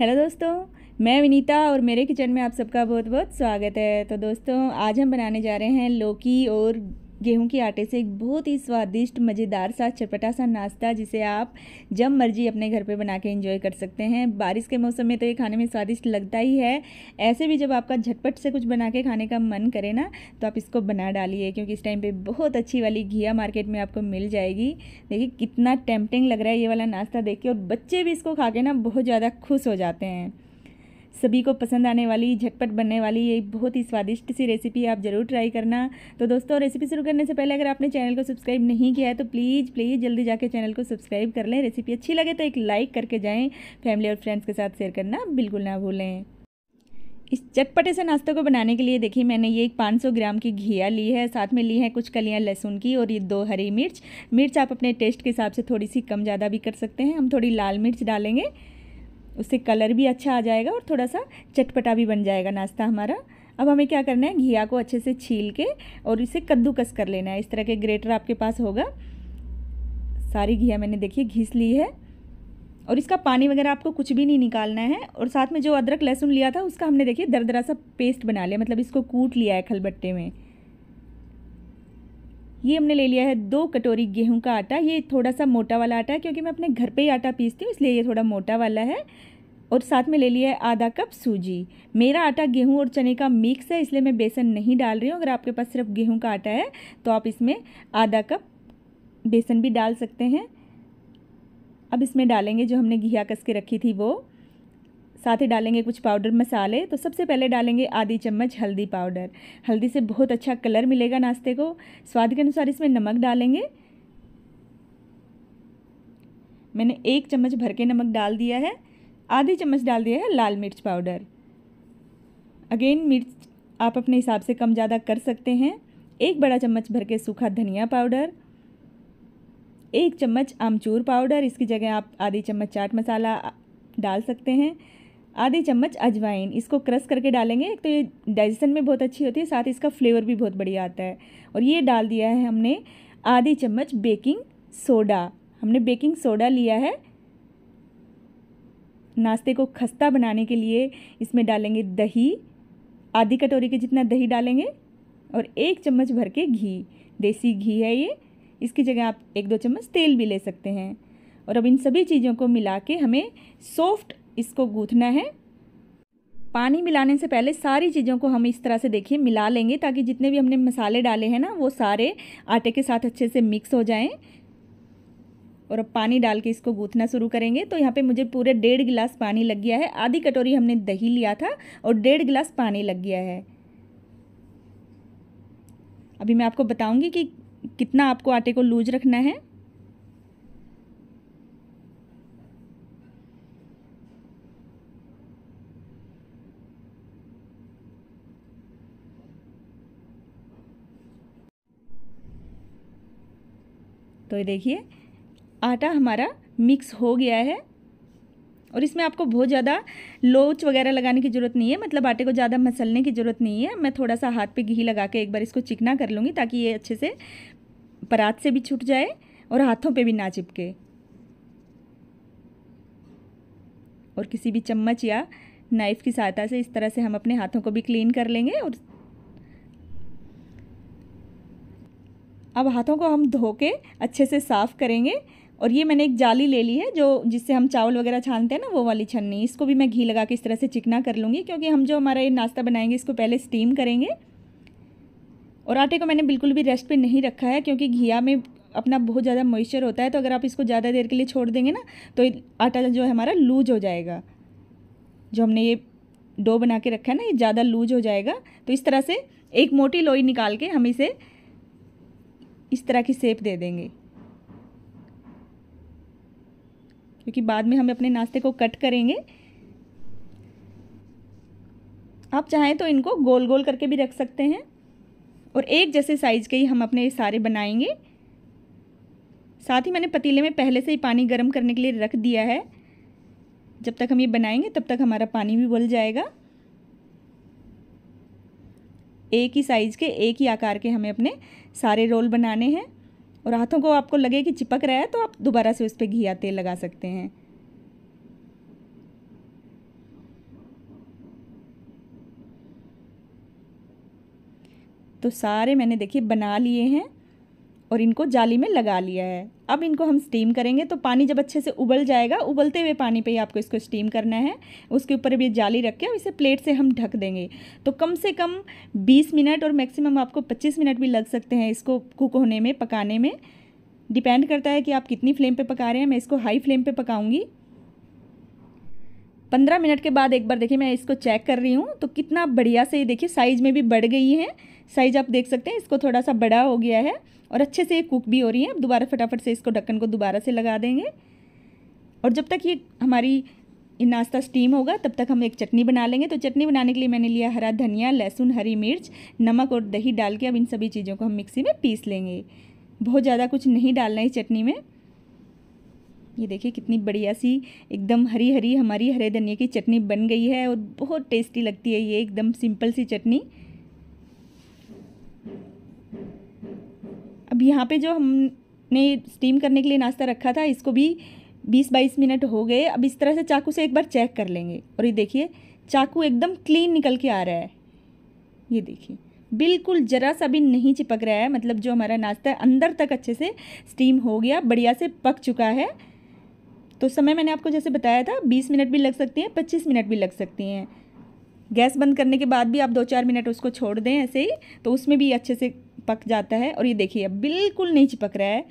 hello दोस्तों मैं विनीता और मेरे किचन में आप सबका बहुत बहुत स्वागत है तो दोस्तों आज हम बनाने जा रहे हैं लौकी और गेहूं के आटे से एक बहुत ही स्वादिष्ट मज़ेदार सा चटपटा सा नाश्ता जिसे आप जब मर्जी अपने घर पे बना के इंजॉय कर सकते हैं बारिश के मौसम में तो ये खाने में स्वादिष्ट लगता ही है ऐसे भी जब आपका झटपट से कुछ बना के खाने का मन करे ना तो आप इसको बना डालिए क्योंकि इस टाइम पर बहुत अच्छी वाली घिया मार्केट में आपको मिल जाएगी देखिए कितना टेम्पटिंग लग रहा है ये वाला नाश्ता देख के और बच्चे भी इसको खा के ना बहुत ज़्यादा खुश हो जाते हैं सभी को पसंद आने वाली झटपट बनने वाली ये बहुत ही स्वादिष्ट सी रेसिपी आप ज़रूर ट्राई करना तो दोस्तों रेसिपी शुरू करने से पहले अगर आपने चैनल को सब्सक्राइब नहीं किया है तो प्लीज़ प्लीज़ जल्दी जाके चैनल को सब्सक्राइब कर लें रेसिपी अच्छी लगे तो एक लाइक करके जाएँ फैमिली और फ्रेंड्स के साथ शेयर करना बिल्कुल ना भूलें इस चटपटे से नाश्ते को बनाने के लिए देखिए मैंने ये एक 500 ग्राम की घिया ली है साथ में ली है कुछ कलियां लहसुन की और ये दो हरी मिर्च मिर्च आप अपने टेस्ट के हिसाब से थोड़ी सी कम ज़्यादा भी कर सकते हैं हम थोड़ी लाल मिर्च डालेंगे उससे कलर भी अच्छा आ जाएगा और थोड़ा सा चटपटा भी बन जाएगा नाश्ता हमारा अब हमें क्या करना है घिया को अच्छे से छील के और इसे कद्दूकस कर लेना है इस तरह के ग्रेटर आपके पास होगा सारी घिया मैंने देखिए घिस ली है और इसका पानी वगैरह आपको कुछ भी नहीं निकालना है और साथ में जो अदरक लहसुन लिया था उसका हमने देखिए दरदरा सा पेस्ट बना लिया मतलब इसको कूट लिया है खलबट्टे में ये हमने ले लिया है दो कटोरी गेहूं का आटा ये थोड़ा सा मोटा वाला आटा है क्योंकि मैं अपने घर पे ही आटा पीसती हूँ इसलिए ये थोड़ा मोटा वाला है और साथ में ले लिया है आधा कप सूजी मेरा आटा गेहूं और चने का मिक्स है इसलिए मैं बेसन नहीं डाल रही हूँ अगर आपके पास सिर्फ गेहूँ का आटा है तो आप इसमें आधा कप बेसन भी डाल सकते हैं अब इसमें डालेंगे जो हमने घिया कस के रखी थी वो साथ ही डालेंगे कुछ पाउडर मसाले तो सबसे पहले डालेंगे आधी चम्मच हल्दी पाउडर हल्दी से बहुत अच्छा कलर मिलेगा नाश्ते को स्वाद के अनुसार इसमें नमक डालेंगे मैंने एक चम्मच भर के नमक डाल दिया है आधी चम्मच डाल दिया है लाल मिर्च पाउडर अगेन मिर्च आप अपने हिसाब से कम ज़्यादा कर सकते हैं एक बड़ा चम्मच भर के सूखा धनिया पाउडर एक चम्मच आमचूर पाउडर इसकी जगह आप आधी चम्मच चाट मसाला डाल सकते हैं आधे चम्मच अजवाइन इसको क्रश करके डालेंगे तो ये डाइजेशन में बहुत अच्छी होती है साथ ही इसका फ्लेवर भी बहुत बढ़िया आता है और ये डाल दिया है हमने आधी चम्मच बेकिंग सोडा हमने बेकिंग सोडा लिया है नाश्ते को खस्ता बनाने के लिए इसमें डालेंगे दही आधी कटोरी के जितना दही डालेंगे और एक चम्मच भर के घी देसी घी है ये इसकी जगह आप एक दो चम्मच तेल भी ले सकते हैं और अब इन सभी चीज़ों को मिला के हमें सॉफ्ट इसको गूँथना है पानी मिलाने से पहले सारी चीज़ों को हम इस तरह से देखिए मिला लेंगे ताकि जितने भी हमने मसाले डाले हैं ना वो सारे आटे के साथ अच्छे से मिक्स हो जाएं और अब पानी डाल के इसको गूँथना शुरू करेंगे तो यहाँ पे मुझे पूरे डेढ़ गिलास पानी लग गया है आधी कटोरी हमने दही लिया था और डेढ़ गिलास पानी लग गया है अभी मैं आपको बताऊँगी कि कितना आपको आटे को लूज रखना है तो ये देखिए आटा हमारा मिक्स हो गया है और इसमें आपको बहुत ज़्यादा लोच वगैरह लगाने की ज़रूरत नहीं है मतलब आटे को ज़्यादा मसलने की ज़रूरत नहीं है मैं थोड़ा सा हाथ पे घी लगा के एक बार इसको चिकना कर लूँगी ताकि ये अच्छे से परात से भी छूट जाए और हाथों पे भी ना चिपके और किसी भी चम्मच या नाइफ़ की सहायता से इस तरह से हम अपने हाथों को भी क्लीन कर लेंगे और अब हाथों को हम धो के अच्छे से साफ़ करेंगे और ये मैंने एक जाली ले ली है जो जिससे हम चावल वगैरह छानते हैं ना वो वाली छन्नी इसको भी मैं घी लगा के इस तरह से चिकना कर लूँगी क्योंकि हम जो हमारा ये नाश्ता बनाएंगे इसको पहले स्टीम करेंगे और आटे को मैंने बिल्कुल भी रेस्ट पे नहीं रखा है क्योंकि घिया में अपना बहुत ज़्यादा मॉइस्चर होता है तो अगर आप इसको ज़्यादा देर के लिए छोड़ देंगे ना तो आटा जो है हमारा लूज हो जाएगा जो हमने ये डो बना के रखा है ना ये ज़्यादा लूज हो जाएगा तो इस तरह से एक मोटी लोई निकाल के हम इसे इस तरह की सेप दे देंगे क्योंकि बाद में हम अपने नाश्ते को कट करेंगे आप चाहें तो इनको गोल गोल करके भी रख सकते हैं और एक जैसे साइज़ के ही हम अपने ये सारे बनाएंगे साथ ही मैंने पतीले में पहले से ही पानी गर्म करने के लिए रख दिया है जब तक हम ये बनाएंगे तब तक हमारा पानी भी उबल जाएगा एक ही साइज़ के एक ही आकार के हमें अपने सारे रोल बनाने हैं और हाथों को आपको लगे कि चिपक रहा है तो आप दोबारा से उस पर घिया तेल लगा सकते हैं तो सारे मैंने देखिए बना लिए हैं और इनको जाली में लगा लिया है अब इनको हम स्टीम करेंगे तो पानी जब अच्छे से उबल जाएगा उबलते हुए पानी पे ही आपको इसको स्टीम करना है उसके ऊपर भी जाली रख के और इसे प्लेट से हम ढक देंगे तो कम से कम 20 मिनट और मैक्सिमम आपको 25 मिनट भी लग सकते हैं इसको कुक होने में पकाने में डिपेंड करता है कि आप कितनी फ्लेम पर पका रहे हैं मैं इसको हाई फ्लेम पर पकाऊँगी पंद्रह मिनट के बाद एक बार देखिए मैं इसको चेक कर रही हूँ तो कितना बढ़िया से देखिए साइज़ में भी बढ़ गई है साइज आप देख सकते हैं इसको थोड़ा सा बड़ा हो गया है और अच्छे से ये कुक भी हो रही है अब दोबारा फटाफट से इसको ढक्कन को दोबारा से लगा देंगे और जब तक ये हमारी नाश्ता स्टीम होगा तब तक हम एक चटनी बना लेंगे तो चटनी बनाने के लिए मैंने लिया हरा धनिया लहसुन हरी मिर्च नमक और दही डाल के अब इन सभी चीज़ों को हम मिक्सी में पीस लेंगे बहुत ज़्यादा कुछ नहीं डालना है चटनी में ये देखिए कितनी बढ़िया सी एकदम हरी हरी हमारी हरे धनिया की चटनी बन गई है और बहुत टेस्टी लगती है ये एकदम सिंपल सी चटनी अब यहाँ पे जो हमने स्टीम करने के लिए नाश्ता रखा था इसको भी बीस बाईस मिनट हो गए अब इस तरह से चाकू से एक बार चेक कर लेंगे और ये देखिए चाकू एकदम क्लीन निकल के आ रहा है ये देखिए बिल्कुल ज़रा सा भी नहीं चिपक रहा है मतलब जो हमारा नाश्ता है अंदर तक अच्छे से स्टीम हो गया बढ़िया से पक चुका है तो समय मैंने आपको जैसे बताया था बीस मिनट भी लग सकती हैं पच्चीस मिनट भी लग सकती हैं गैस बंद करने के बाद भी आप दो चार मिनट उसको छोड़ दें ऐसे ही तो उसमें भी अच्छे से पक जाता है और ये देखिए अब बिल्कुल नहीं चिपक रहा है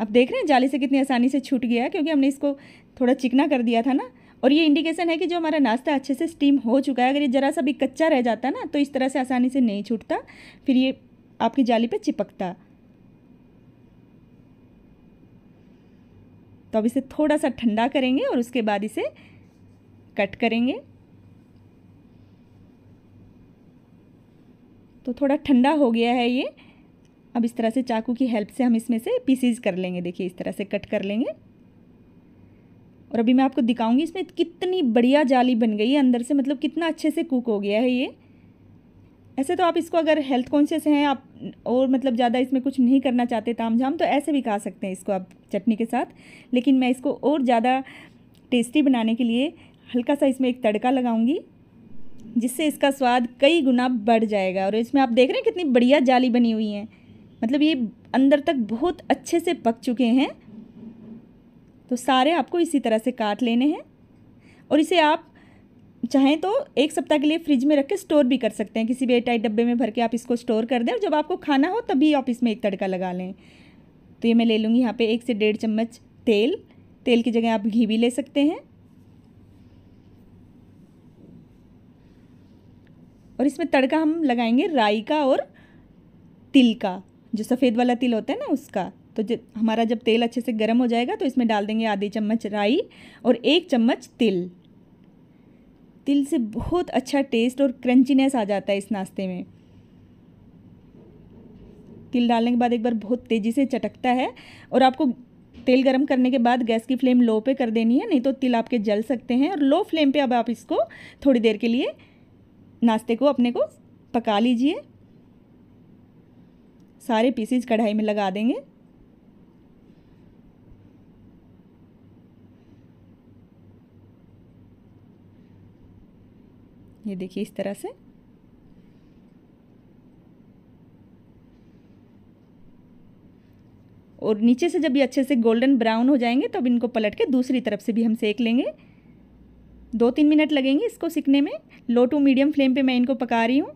आप देख रहे हैं जाली से कितनी आसानी से छूट गया क्योंकि हमने इसको थोड़ा चिकना कर दिया था ना और ये इंडिकेशन है कि जो हमारा नाश्ता अच्छे से स्टीम हो चुका है अगर ये ज़रा सा भी कच्चा रह जाता ना तो इस तरह से आसानी से नहीं छूटता फिर ये आपकी जाली पर चिपकता तो अब इसे थोड़ा सा ठंडा करेंगे और उसके बाद इसे कट करेंगे तो थोड़ा ठंडा हो गया है ये अब इस तरह से चाकू की हेल्प से हम इसमें से पीसीज कर लेंगे देखिए इस तरह से कट कर लेंगे और अभी मैं आपको दिखाऊंगी इसमें कितनी बढ़िया जाली बन गई है अंदर से मतलब कितना अच्छे से कुक हो गया है ये ऐसे तो आप इसको अगर हेल्थ कॉन्शियस हैं आप और मतलब ज़्यादा इसमें कुछ नहीं करना चाहते ताम झाम तो ऐसे भी खा सकते हैं इसको आप चटनी के साथ लेकिन मैं इसको और ज़्यादा टेस्टी बनाने के लिए हल्का सा इसमें एक तड़का लगाऊंगी जिससे इसका स्वाद कई गुना बढ़ जाएगा और इसमें आप देख रहे हैं कितनी बढ़िया जाली बनी हुई है मतलब ये अंदर तक बहुत अच्छे से पक चुके हैं तो सारे आपको इसी तरह से काट लेने हैं और इसे आप चाहें तो एक सप्ताह के लिए फ्रिज में रख के स्टोर भी कर सकते हैं किसी भी एयरटाइट डब्बे में भर के आप इसको स्टोर कर दें और जब आपको खाना हो तभी आप इसमें एक तड़का लगा लें तो ये मैं ले लूँगी यहाँ पे एक से डेढ़ चम्मच तेल तेल की जगह आप घी भी ले सकते हैं और इसमें तड़का हम लगाएंगे राई का और तिल का जो सफ़ेद वाला तिल होता है ना उसका तो जब हमारा जब तेल अच्छे से गर्म हो जाएगा तो इसमें डाल देंगे आधी चम्मच राई और एक चम्मच तिल तिल से बहुत अच्छा टेस्ट और क्रंचीनेस आ जाता है इस नाश्ते में तिल डालने के बाद एक बार बहुत तेज़ी से चटकता है और आपको तेल गरम करने के बाद गैस की फ्लेम लो पे कर देनी है नहीं तो तिल आपके जल सकते हैं और लो फ्लेम पे अब आप इसको थोड़ी देर के लिए नाश्ते को अपने को पका लीजिए सारे पीसीज कढ़ाई में लगा देंगे ये देखिए इस तरह से और नीचे से जब ये अच्छे से गोल्डन ब्राउन हो जाएंगे तो इनको पलट के दूसरी तरफ से भी हम सेक लेंगे दो तीन मिनट लगेंगे इसको सीखने में लो टू मीडियम फ्लेम पे मैं इनको पका रही हूँ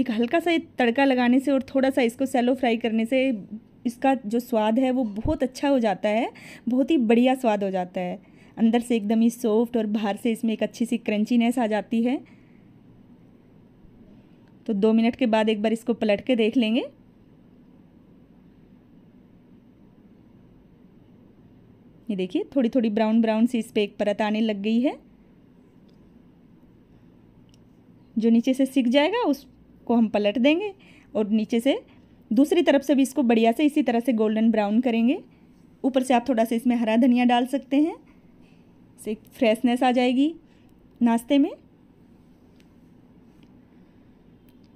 एक हल्का सा तड़का लगाने से और थोड़ा सा इसको सेलो फ्राई करने से इसका जो स्वाद है वो बहुत अच्छा हो जाता है बहुत ही बढ़िया स्वाद हो जाता है अंदर से एकदम ही सॉफ्ट और बाहर से इसमें एक अच्छी सी क्रंचीनेस आ जाती है तो दो मिनट के बाद एक बार इसको पलट के देख लेंगे ये देखिए थोड़ी थोड़ी ब्राउन ब्राउन सी इस पर एक परत आने लग गई है जो नीचे से सीख जाएगा उस को हम पलट देंगे और नीचे से दूसरी तरफ से भी इसको बढ़िया से इसी तरह से गोल्डन ब्राउन करेंगे ऊपर से आप थोड़ा सा इसमें हरा धनिया डाल सकते हैं से फ्रेशनेस आ जाएगी नाश्ते में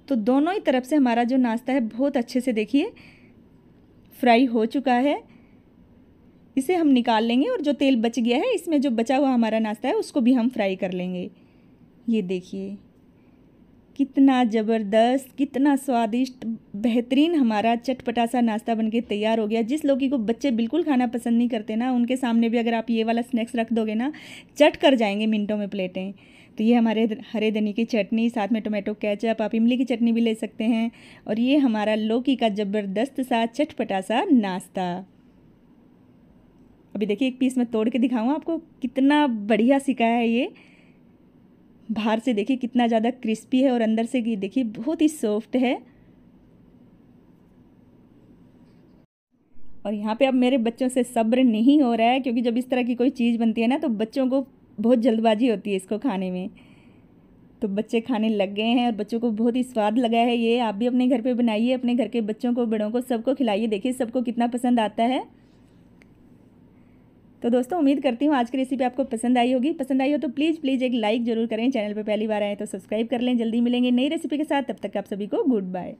तो दोनों ही तरफ से हमारा जो नाश्ता है बहुत अच्छे से देखिए फ्राई हो चुका है इसे हम निकाल लेंगे और जो तेल बच गया है इसमें जो बचा हुआ हमारा नाश्ता है उसको भी हम फ्राई कर लेंगे ये देखिए कितना ज़बरदस्त कितना स्वादिष्ट बेहतरीन हमारा चटपटा सा नाश्ता बनके तैयार हो गया जिस लोगी को बच्चे बिल्कुल खाना पसंद नहीं करते ना उनके सामने भी अगर आप ये वाला स्नैक्स रख दोगे ना चट कर जाएंगे मिनटों में प्लेटें तो ये हमारे हरे धनी की चटनी साथ में टोमेटो केचप आप इमली की चटनी भी ले सकते हैं और ये हमारा लौकी का ज़बरदस्त सा चटपटा सा नाश्ता अभी देखिए एक पीस मैं तोड़ के दिखाऊँ आपको कितना बढ़िया सिकाया है ये बाहर से देखिए कितना ज़्यादा क्रिस्पी है और अंदर से देखिए बहुत ही सॉफ्ट है और यहाँ पे अब मेरे बच्चों से सब्र नहीं हो रहा है क्योंकि जब इस तरह की कोई चीज़ बनती है ना तो बच्चों को बहुत जल्दबाजी होती है इसको खाने में तो बच्चे खाने लग गए हैं और बच्चों को बहुत ही स्वाद लगा है ये आप भी अपने घर पे बनाइए अपने घर के बच्चों को बड़ों को सबको खिलाइए देखिए सबको कितना पसंद आता है तो दोस्तों उम्मीद करती हूँ आज की रेसिपी आपको पसंद आई होगी पसंद आई हो तो प्लीज़ प्लीज़ एक लाइक जरूर करें चैनल पर पहली बार आए तो सब्सक्राइब कर लें जल्दी मिलेंगे नई रेसिपी के साथ तब तक आप सभी को गुड बाय